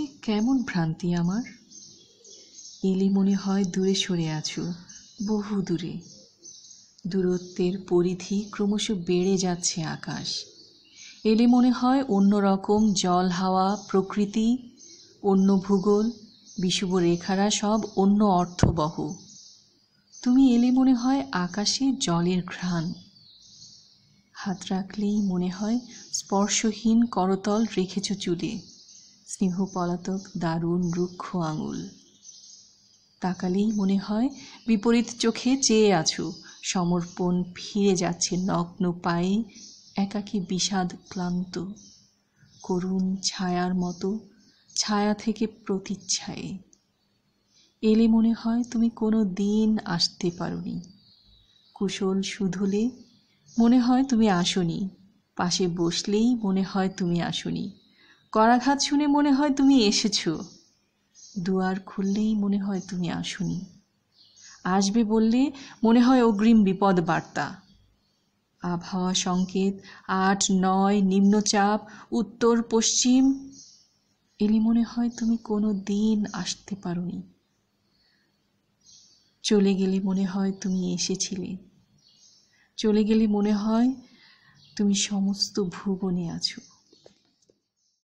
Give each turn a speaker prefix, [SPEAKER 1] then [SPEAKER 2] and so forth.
[SPEAKER 1] এ কেমন ভ্রান্তি আমার এলে মনে হয় দূরে সরে আছো বহু দূরে দূরত্বের পরিধি ক্রমশ বেড়ে যাচ্ছে আকাশ এলে মনে হয় অন্য রকম জল হাওয়া প্রকৃতি অন্য ভূগোল বিষুব রেখারা সব অন্য অর্থবহ তুমি এলে মনে হয় আকাশে জলের ঘ্রাণ হাত রাখলেই মনে হয় স্পর্শহীন করতল রেখেছ চুলে স্নেহ পলাতক দারুণ রুক্ষ আঙুল তাকালেই মনে হয় বিপরীত চোখে চেয়ে আছো সমর্পণ ফিরে যাচ্ছে নগ্ন পায়ে একাকী বিষাদ ক্লান্ত করুণ ছায়ার মতো ছায়া থেকে প্রতিচ্ছায়ে এলে মনে হয় তুমি কোনো দিন আসতে পারোনি কুশল শুধুলে মনে হয় তুমি আসনি পাশে বসলেই মনে হয় তুমি আসনি করাঘাত শুনে মনে হয় তুমি এসেছ দুয়ার খুললেই মনে হয় তুমি আসুনি আসবে বললে মনে হয় অগ্রিম বিপদ বার্তা আবহাওয়া সংকেত আট নয় নিম্নচাপ উত্তর পশ্চিম এলে মনে হয় তুমি কোনো দিন আসতে পারোনি চলে গেলে মনে হয় তুমি এসেছিলে চলে গেলে মনে হয় তুমি সমস্ত ভুবনে আছো